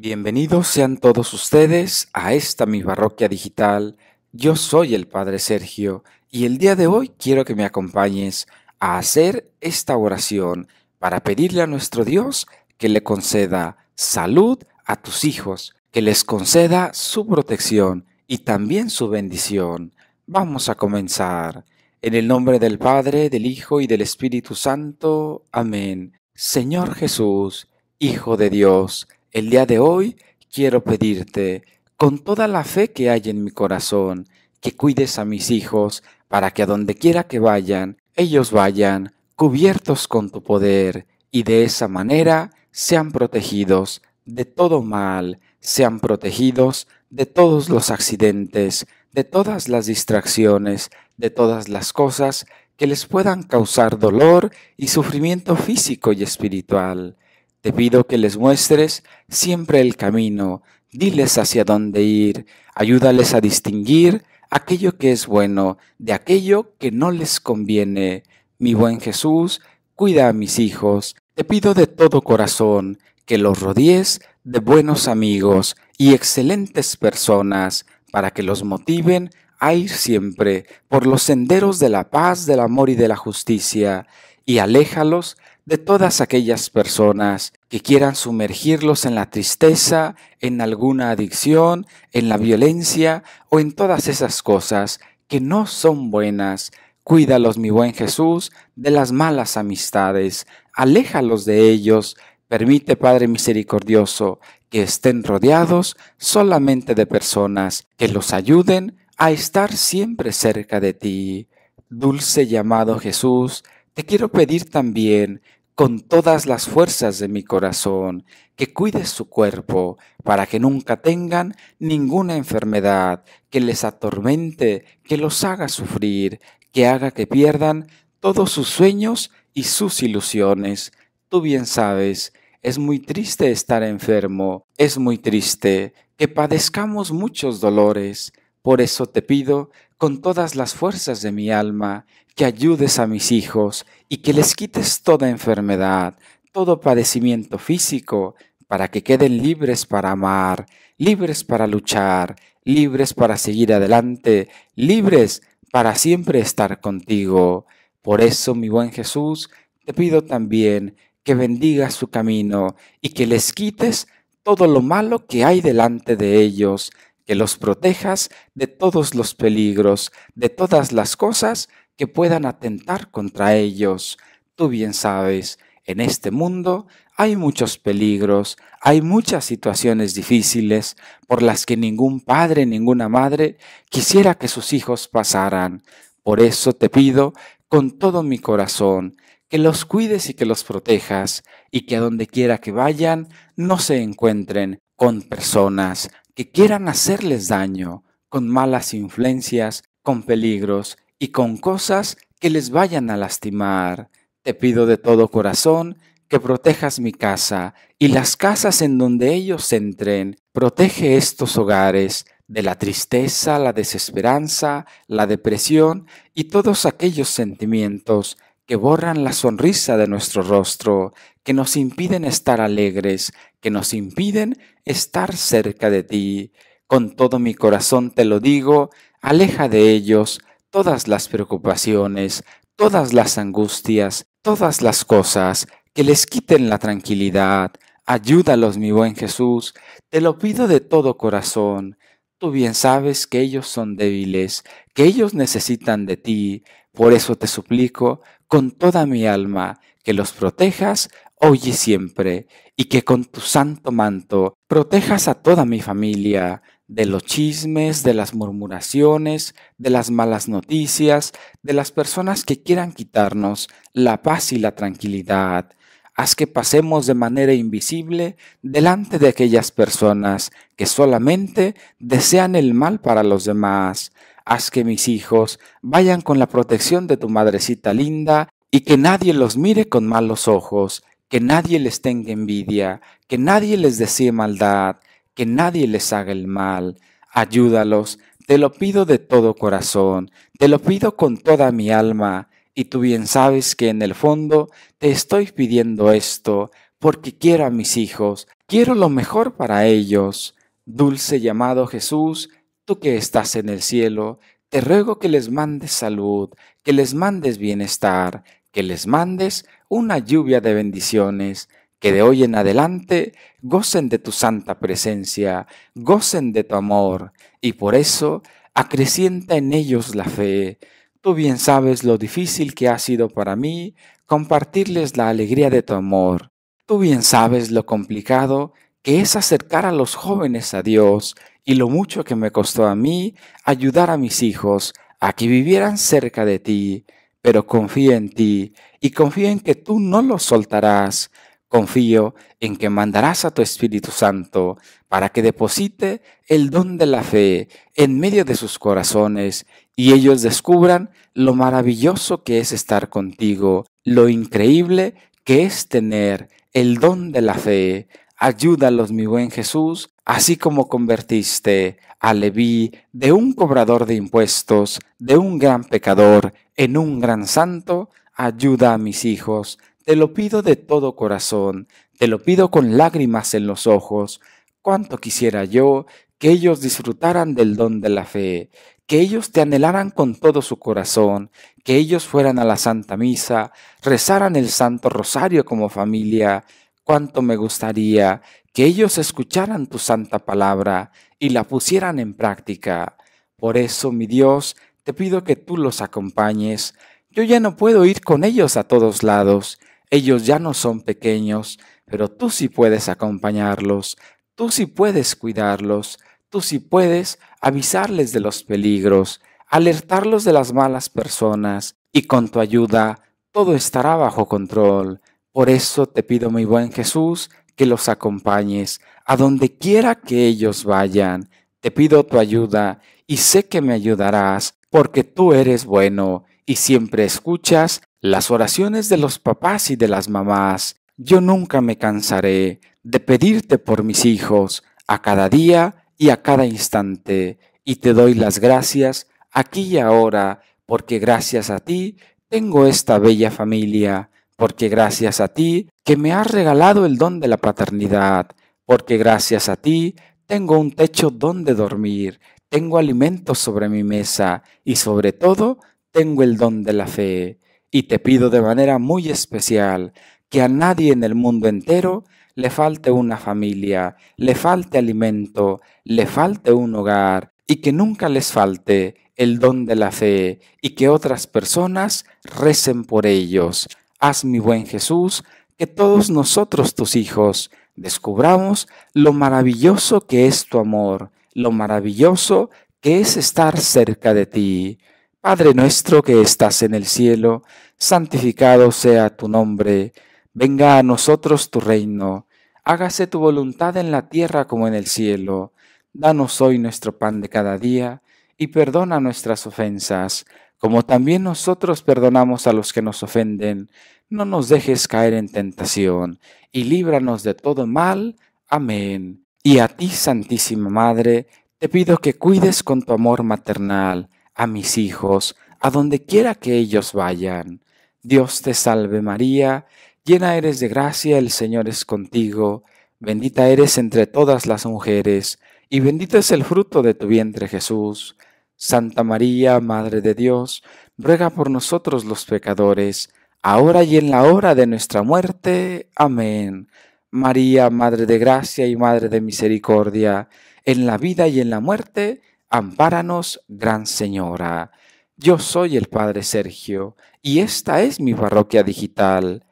Bienvenidos sean todos ustedes a esta mi parroquia digital. Yo soy el Padre Sergio y el día de hoy quiero que me acompañes a hacer esta oración para pedirle a nuestro Dios que le conceda salud a tus hijos, que les conceda su protección y también su bendición. Vamos a comenzar. En el nombre del Padre, del Hijo y del Espíritu Santo. Amén. Señor Jesús, Hijo de Dios, el día de hoy quiero pedirte, con toda la fe que hay en mi corazón, que cuides a mis hijos para que a donde quiera que vayan, ellos vayan cubiertos con tu poder y de esa manera sean protegidos de todo mal, sean protegidos de todos los accidentes, de todas las distracciones, de todas las cosas que les puedan causar dolor y sufrimiento físico y espiritual. Te pido que les muestres siempre el camino, diles hacia dónde ir, ayúdales a distinguir aquello que es bueno de aquello que no les conviene. Mi buen Jesús, cuida a mis hijos. Te pido de todo corazón que los rodees de buenos amigos y excelentes personas para que los motiven a ir siempre por los senderos de la paz, del amor y de la justicia, y aléjalos de todas aquellas personas que quieran sumergirlos en la tristeza, en alguna adicción, en la violencia o en todas esas cosas que no son buenas. Cuídalos, mi buen Jesús, de las malas amistades, aléjalos de ellos, permite, Padre misericordioso, que estén rodeados solamente de personas que los ayuden a estar siempre cerca de ti. Dulce llamado Jesús, te quiero pedir también con todas las fuerzas de mi corazón, que cuide su cuerpo, para que nunca tengan ninguna enfermedad, que les atormente, que los haga sufrir, que haga que pierdan todos sus sueños y sus ilusiones. Tú bien sabes, es muy triste estar enfermo, es muy triste que padezcamos muchos dolores. Por eso te pido con todas las fuerzas de mi alma, que ayudes a mis hijos y que les quites toda enfermedad, todo padecimiento físico, para que queden libres para amar, libres para luchar, libres para seguir adelante, libres para siempre estar contigo. Por eso, mi buen Jesús, te pido también que bendigas su camino y que les quites todo lo malo que hay delante de ellos, que los protejas de todos los peligros, de todas las cosas que puedan atentar contra ellos. Tú bien sabes, en este mundo hay muchos peligros, hay muchas situaciones difíciles por las que ningún padre, ninguna madre quisiera que sus hijos pasaran. Por eso te pido con todo mi corazón que los cuides y que los protejas, y que a donde quiera que vayan no se encuentren con personas que quieran hacerles daño con malas influencias, con peligros y con cosas que les vayan a lastimar. Te pido de todo corazón que protejas mi casa y las casas en donde ellos entren. Protege estos hogares de la tristeza, la desesperanza, la depresión y todos aquellos sentimientos que borran la sonrisa de nuestro rostro, que nos impiden estar alegres, que nos impiden estar cerca de ti. Con todo mi corazón te lo digo, aleja de ellos todas las preocupaciones, todas las angustias, todas las cosas que les quiten la tranquilidad. Ayúdalos, mi buen Jesús, te lo pido de todo corazón. Tú bien sabes que ellos son débiles, que ellos necesitan de ti. Por eso te suplico, con toda mi alma, que los protejas oye siempre, y que con tu santo manto protejas a toda mi familia de los chismes, de las murmuraciones, de las malas noticias, de las personas que quieran quitarnos la paz y la tranquilidad. Haz que pasemos de manera invisible delante de aquellas personas que solamente desean el mal para los demás. Haz que mis hijos vayan con la protección de tu madrecita linda y que nadie los mire con malos ojos, que nadie les tenga envidia, que nadie les desee maldad, que nadie les haga el mal. Ayúdalos, te lo pido de todo corazón, te lo pido con toda mi alma, y tú bien sabes que en el fondo te estoy pidiendo esto, porque quiero a mis hijos, quiero lo mejor para ellos. Dulce llamado Jesús, tú que estás en el cielo, te ruego que les mandes salud, que les mandes bienestar, que les mandes una lluvia de bendiciones que de hoy en adelante gocen de tu santa presencia, gocen de tu amor, y por eso acrecienta en ellos la fe. Tú bien sabes lo difícil que ha sido para mí compartirles la alegría de tu amor. Tú bien sabes lo complicado que es acercar a los jóvenes a Dios y lo mucho que me costó a mí ayudar a mis hijos a que vivieran cerca de ti pero confío en ti y confío en que tú no los soltarás. Confío en que mandarás a tu Espíritu Santo para que deposite el don de la fe en medio de sus corazones y ellos descubran lo maravilloso que es estar contigo, lo increíble que es tener el don de la fe. Ayúdalos, mi buen Jesús, así como convertiste a Leví de un cobrador de impuestos, de un gran pecador, en un gran santo, ayuda a mis hijos. Te lo pido de todo corazón, te lo pido con lágrimas en los ojos. Cuánto quisiera yo que ellos disfrutaran del don de la fe, que ellos te anhelaran con todo su corazón, que ellos fueran a la Santa Misa, rezaran el Santo Rosario como familia. Cuánto me gustaría que ellos escucharan tu santa palabra y la pusieran en práctica. Por eso, mi Dios, te pido que tú los acompañes. Yo ya no puedo ir con ellos a todos lados. Ellos ya no son pequeños, pero tú sí puedes acompañarlos, tú sí puedes cuidarlos, tú sí puedes avisarles de los peligros, alertarlos de las malas personas, y con tu ayuda todo estará bajo control. Por eso te pido, mi buen Jesús, que los acompañes a donde quiera que ellos vayan, te pido tu ayuda y sé que me ayudarás porque tú eres bueno y siempre escuchas las oraciones de los papás y de las mamás. Yo nunca me cansaré de pedirte por mis hijos a cada día y a cada instante. Y te doy las gracias aquí y ahora, porque gracias a ti tengo esta bella familia, porque gracias a ti que me has regalado el don de la paternidad, porque gracias a ti tengo un techo donde dormir, tengo alimento sobre mi mesa y sobre todo tengo el don de la fe. Y te pido de manera muy especial que a nadie en el mundo entero le falte una familia, le falte alimento, le falte un hogar y que nunca les falte el don de la fe y que otras personas recen por ellos. Haz mi buen Jesús, que todos nosotros tus hijos descubramos lo maravilloso que es tu amor, lo maravilloso que es estar cerca de ti. Padre nuestro que estás en el cielo, santificado sea tu nombre, venga a nosotros tu reino, hágase tu voluntad en la tierra como en el cielo. Danos hoy nuestro pan de cada día y perdona nuestras ofensas como también nosotros perdonamos a los que nos ofenden. No nos dejes caer en tentación, y líbranos de todo mal. Amén. Y a ti, Santísima Madre, te pido que cuides con tu amor maternal a mis hijos, a donde quiera que ellos vayan. Dios te salve María, llena eres de gracia, el Señor es contigo, bendita eres entre todas las mujeres, y bendito es el fruto de tu vientre Jesús. Santa María, Madre de Dios, ruega por nosotros los pecadores, ahora y en la hora de nuestra muerte. Amén. María, Madre de Gracia y Madre de Misericordia, en la vida y en la muerte, ampáranos, Gran Señora. Yo soy el Padre Sergio y esta es mi parroquia digital.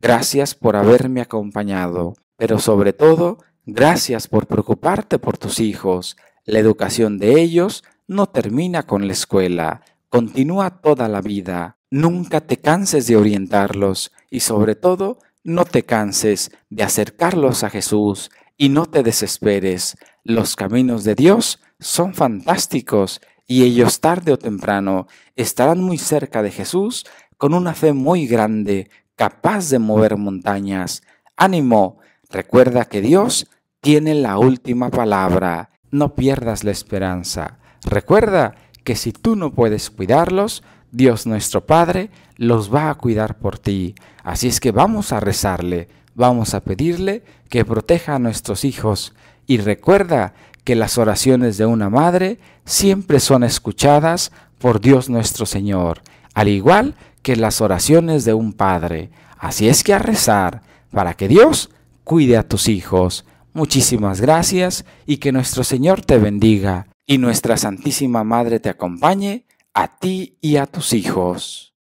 Gracias por haberme acompañado, pero sobre todo, gracias por preocuparte por tus hijos, la educación de ellos, no termina con la escuela, continúa toda la vida. Nunca te canses de orientarlos y sobre todo no te canses de acercarlos a Jesús y no te desesperes. Los caminos de Dios son fantásticos y ellos tarde o temprano estarán muy cerca de Jesús con una fe muy grande, capaz de mover montañas. Ánimo, recuerda que Dios tiene la última palabra. No pierdas la esperanza. Recuerda que si tú no puedes cuidarlos, Dios nuestro Padre los va a cuidar por ti. Así es que vamos a rezarle, vamos a pedirle que proteja a nuestros hijos. Y recuerda que las oraciones de una madre siempre son escuchadas por Dios nuestro Señor, al igual que las oraciones de un padre. Así es que a rezar para que Dios cuide a tus hijos. Muchísimas gracias y que nuestro Señor te bendiga y nuestra Santísima Madre te acompañe a ti y a tus hijos.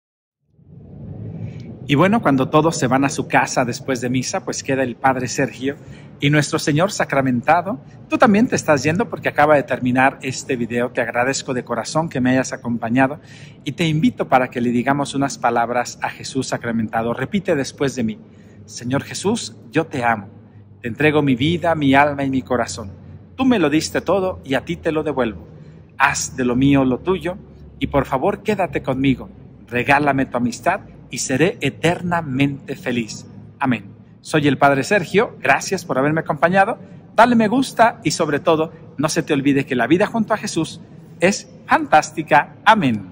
Y bueno, cuando todos se van a su casa después de misa, pues queda el Padre Sergio y nuestro Señor sacramentado. Tú también te estás yendo porque acaba de terminar este video. Te agradezco de corazón que me hayas acompañado y te invito para que le digamos unas palabras a Jesús sacramentado. Repite después de mí. Señor Jesús, yo te amo. Te entrego mi vida, mi alma y mi corazón Tú me lo diste todo y a ti te lo devuelvo. Haz de lo mío lo tuyo y por favor quédate conmigo. Regálame tu amistad y seré eternamente feliz. Amén. Soy el Padre Sergio, gracias por haberme acompañado. Dale me gusta y sobre todo, no se te olvide que la vida junto a Jesús es fantástica. Amén.